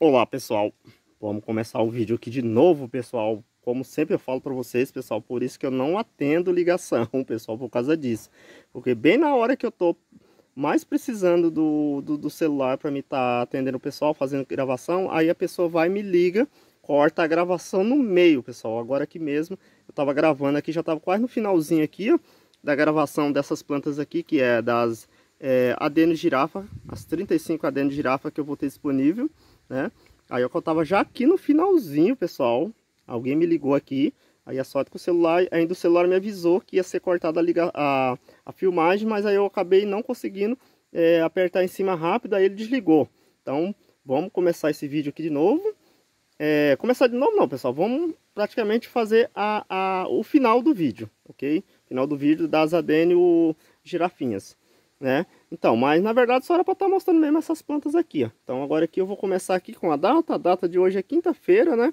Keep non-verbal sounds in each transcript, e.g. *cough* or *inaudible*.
Olá pessoal, vamos começar o vídeo aqui de novo pessoal Como sempre eu falo para vocês pessoal, por isso que eu não atendo ligação *laughs* pessoal por causa disso Porque bem na hora que eu tô mais precisando do, do, do celular para me estar tá atendendo o pessoal, fazendo gravação Aí a pessoa vai me liga, corta a gravação no meio pessoal Agora aqui mesmo, eu tava gravando aqui, já tava quase no finalzinho aqui ó Da gravação dessas plantas aqui, que é das é, eh, adeno girafa As 35 adeno girafa que eu vou ter disponível né? Aí eu contava já aqui no finalzinho, pessoal. Alguém me ligou aqui. Aí a sorte que o celular, ainda o celular me avisou que ia ser cortada a, liga, a, a filmagem, mas aí eu acabei não conseguindo é, apertar em cima rápido, aí ele desligou. Então, vamos começar esse vídeo aqui de novo. É, começar de novo não, pessoal. Vamos praticamente fazer a, a, o final do vídeo, ok? Final do vídeo das ADN o, girafinhas né? Então, mas na verdade só era para estar tá mostrando mesmo essas plantas aqui, ó. Então agora aqui eu vou começar aqui com a data. A data de hoje é quinta-feira, né?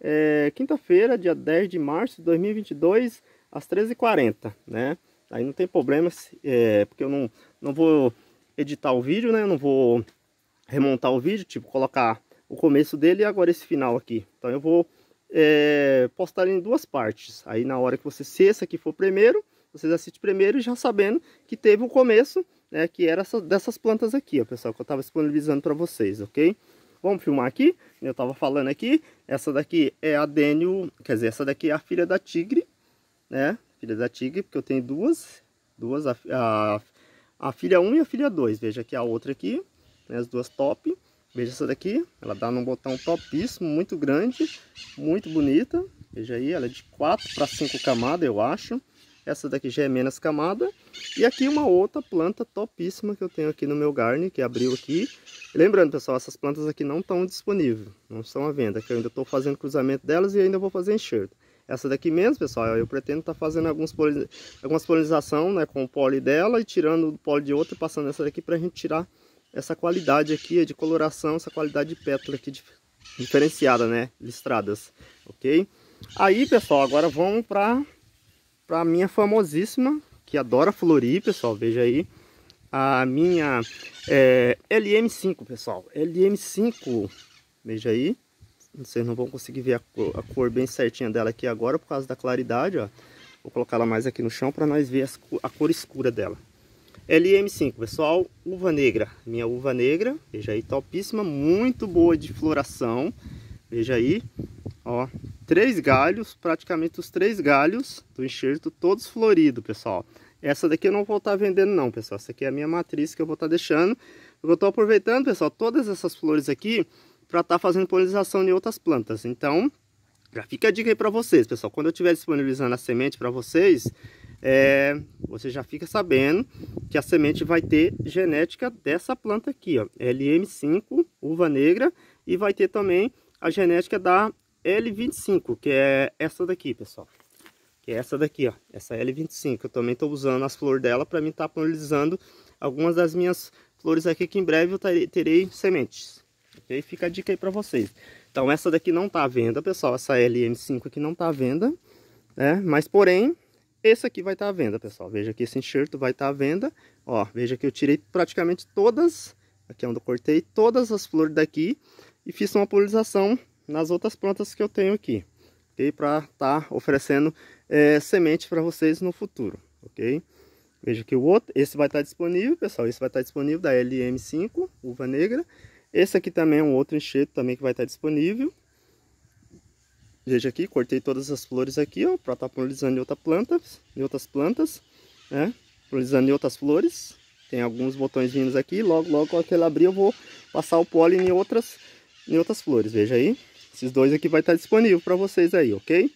É, quinta-feira, dia 10 de março de 2022, às 13h40, né? Aí não tem problema, é, porque eu não, não vou editar o vídeo, né? Eu não vou remontar o vídeo, tipo, colocar o começo dele e agora esse final aqui. Então eu vou é, postar em duas partes. Aí na hora que você se esse aqui for primeiro vocês assistem primeiro já sabendo que teve um começo, né, que era essa, dessas plantas aqui, ó, pessoal, que eu estava disponibilizando para vocês, ok? Vamos filmar aqui, eu estava falando aqui, essa daqui é a Dênio, quer dizer, essa daqui é a filha da tigre, né, filha da tigre, porque eu tenho duas, duas, a, a, a filha 1 e a filha 2, veja aqui a outra aqui, né, as duas top, veja essa daqui, ela dá num botão topíssimo, muito grande, muito bonita, veja aí, ela é de 4 para 5 camadas, eu acho, essa daqui já é menos camada. E aqui uma outra planta topíssima que eu tenho aqui no meu garden, que abriu aqui. Lembrando, pessoal, essas plantas aqui não estão disponíveis, não estão à venda, que eu ainda estou fazendo cruzamento delas e ainda vou fazer enxerto. Essa daqui mesmo, pessoal, eu pretendo estar tá fazendo alguns algumas polinização né, com o pole dela e tirando o pole de outra e passando essa daqui para a gente tirar essa qualidade aqui é de coloração, essa qualidade de pétala aqui diferenciada, né, listradas, ok? Aí, pessoal, agora vamos para para a minha é famosíssima, que adora florir, pessoal, veja aí. A minha é, LM5, pessoal. LM5, veja aí. Vocês não vão conseguir ver a cor, a cor, bem certinha dela aqui agora por causa da claridade, ó. Vou colocar ela mais aqui no chão para nós ver as, a cor escura dela. LM5, pessoal, uva negra. Minha uva negra, veja aí, topíssima, muito boa de floração. Veja aí, ó, três galhos, praticamente os três galhos do enxerto, todos floridos, pessoal. Essa daqui eu não vou estar tá vendendo não, pessoal. Essa aqui é a minha matriz que eu vou estar tá deixando. Eu estou aproveitando, pessoal, todas essas flores aqui para estar tá fazendo polinização em outras plantas. Então, já fica a dica aí para vocês, pessoal. Quando eu estiver disponibilizando a semente para vocês, é, você já fica sabendo que a semente vai ter genética dessa planta aqui, ó, LM5, uva negra, e vai ter também a genética da L25, que é essa daqui, pessoal. Que é essa daqui, ó. Essa L25. Eu também estou usando as flores dela para mim estar tá polarizando algumas das minhas flores aqui, que em breve eu terei, terei sementes. Ok? Fica a dica aí para vocês. Então, essa daqui não tá à venda, pessoal. Essa LM5 aqui não tá à venda, né? Mas, porém, esse aqui vai estar tá à venda, pessoal. Veja que esse enxerto vai estar tá à venda. Ó, veja que eu tirei praticamente todas... Aqui é onde eu cortei todas as flores daqui e fiz uma polinização nas outras plantas que eu tenho aqui, ok? Para estar tá oferecendo é, semente para vocês no futuro, ok? Veja que o outro, esse vai estar tá disponível, pessoal, esse vai estar tá disponível da LM5, uva negra. Esse aqui também é um outro enxerto também que vai estar tá disponível. Veja aqui, cortei todas as flores aqui, ó, para estar tá polinizando em, outra planta, em outras plantas, né? Polinizando em outras flores. Tem alguns botões vindos aqui, logo, logo, quando ele abrir, eu vou passar o pólen em outras, em outras flores, veja aí. Esses dois aqui vai estar disponível para vocês aí, ok?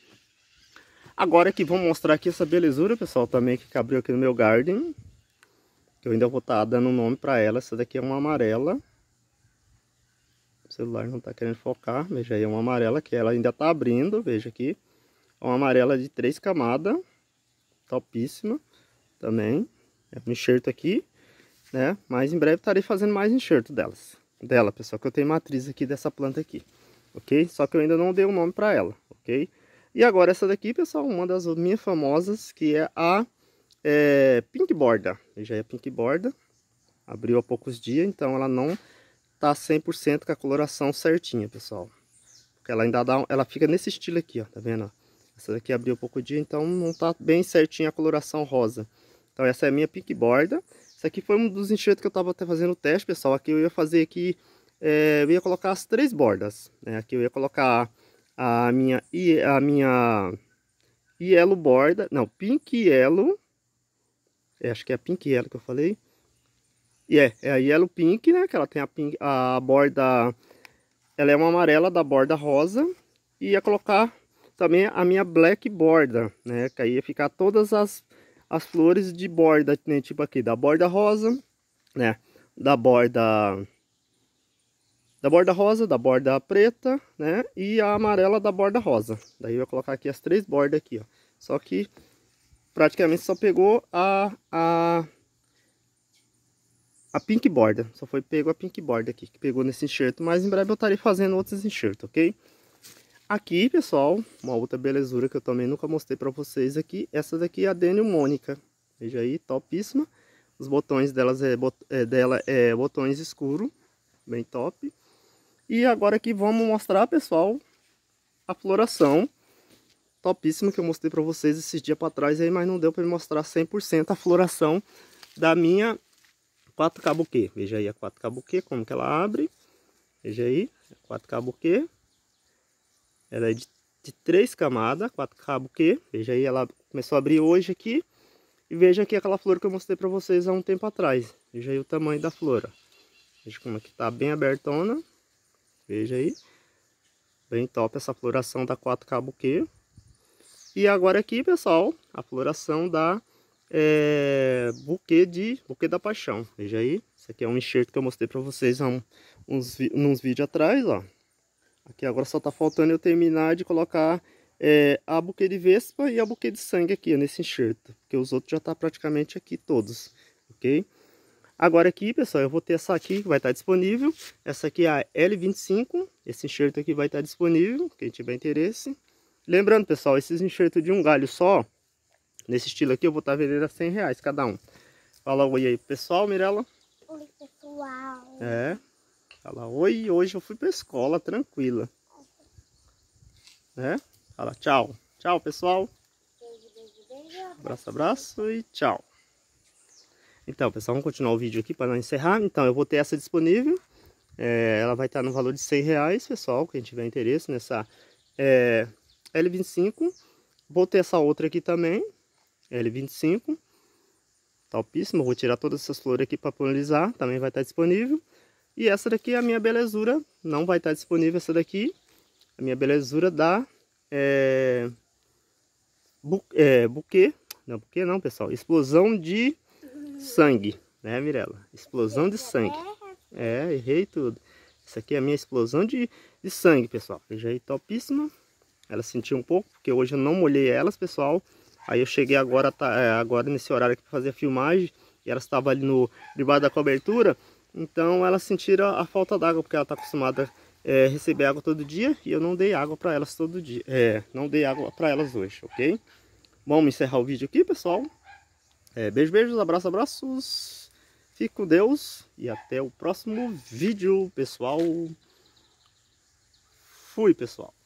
Agora é que vou mostrar aqui essa belezura, pessoal, também que abriu aqui no meu garden. Eu ainda vou estar dando um nome para ela. Essa daqui é uma amarela. O celular não está querendo focar. Veja aí, é uma amarela que ela ainda está abrindo. Veja aqui. É uma amarela de três camadas. Topíssima também. É um enxerto aqui, né? Mas em breve estarei fazendo mais enxerto delas. Dela, pessoal, que eu tenho matriz aqui dessa planta aqui ok? Só que eu ainda não dei o um nome para ela, ok? E agora essa daqui, pessoal, uma das minhas famosas, que é a é, Pink Borda. Já é Pink Borda, abriu há poucos dias, então ela não tá 100% com a coloração certinha, pessoal. Porque ela ainda dá, ela fica nesse estilo aqui, ó, tá vendo? Essa daqui abriu há pouco dia, então não tá bem certinha a coloração rosa. Então essa é a minha Pink Borda. Essa aqui foi um dos enxertos que eu tava até fazendo o teste, pessoal. Aqui eu ia fazer aqui é, eu ia colocar as três bordas. Né? Aqui eu ia colocar a minha, a minha yellow borda, não, pink yellow, é, acho que é a pink yellow que eu falei. E é, é a yellow pink, né, que ela tem a, pink, a borda, ela é uma amarela da borda rosa. E ia colocar também a minha black borda, né, que aí ia ficar todas as, as flores de borda, né, tipo aqui, da borda rosa, né, da borda da borda rosa, da borda preta, né? E a amarela da borda rosa. Daí eu vou colocar aqui as três bordas aqui, ó. Só que praticamente só pegou a, a, a pink borda. Só foi pego a pink borda aqui, que pegou nesse enxerto. Mas em breve eu estarei fazendo outros enxertos, ok? Aqui, pessoal, uma outra belezura que eu também nunca mostrei para vocês aqui. Essa daqui é a Daniel Mônica. Veja aí, topíssima. Os botões delas é, bot... é, dela é botões escuro, bem top. E agora aqui vamos mostrar, pessoal, a floração topíssima que eu mostrei para vocês esses dias para trás aí, mas não deu para mostrar 100% a floração da minha 4 cabuquê. Veja aí a 4 cabuquê, como que ela abre. Veja aí, 4 cabuquê. Ela é de, de 3 camadas, 4 cabuquê. Veja aí, ela começou a abrir hoje aqui. E veja aqui aquela flor que eu mostrei para vocês há um tempo atrás. Veja aí o tamanho da flor. Veja como é que tá bem abertona. Veja aí. Bem top essa floração da 4 cabuqueiro. E agora aqui, pessoal, a floração da é, buquê de buquê da paixão. Veja aí, esse aqui é um enxerto que eu mostrei para vocês há um, uns, uns vídeos atrás, ó. Aqui agora só tá faltando eu terminar de colocar é, a buquê de vespa e a buquê de sangue aqui, ó, nesse enxerto. Porque os outros já tá praticamente aqui todos, ok? Agora aqui, pessoal, eu vou ter essa aqui que vai estar disponível. Essa aqui é a L25. Esse enxerto aqui vai estar disponível, quem tiver interesse. Lembrando, pessoal, esses enxertos de um galho só, nesse estilo aqui, eu vou estar vendendo a 100 reais cada um. Fala oi aí, pessoal, Mirella. Oi, pessoal. É. Fala oi, hoje eu fui para escola, tranquila. Né? Fala tchau. Tchau, pessoal. Beijo, beijo, beijo. Abraço, abraço e tchau. Então, pessoal, vamos continuar o vídeo aqui para não encerrar. Então, eu vou ter essa disponível. É, ela vai estar no valor de 100 reais, pessoal, quem tiver interesse nessa é, L25. Vou ter essa outra aqui também, L25. Topíssima, vou tirar todas essas flores aqui para polinizar, também vai estar disponível. E essa daqui é a minha belezura, não vai estar disponível essa daqui. A minha belezura da... É, bu, é, buquê, não, buquê não, pessoal, explosão de sangue, né, Mirella? Explosão de sangue. É, errei tudo. Isso aqui é a minha explosão de, de sangue, pessoal. Eu já é topíssima. Ela sentiu um pouco, porque hoje eu não molhei elas, pessoal. Aí eu cheguei agora, tá, é, agora nesse horário aqui para fazer a filmagem. E elas estavam ali no, debaixo da cobertura. Então elas sentiram a, a falta d'água, porque ela está acostumada a é, receber água todo dia. E eu não dei água para elas todo dia. É, não dei água para elas hoje, ok? Vamos encerrar o vídeo aqui, pessoal. É, beijo, beijos, abraço, abraços. Fique com Deus e até o próximo vídeo, pessoal. Fui, pessoal.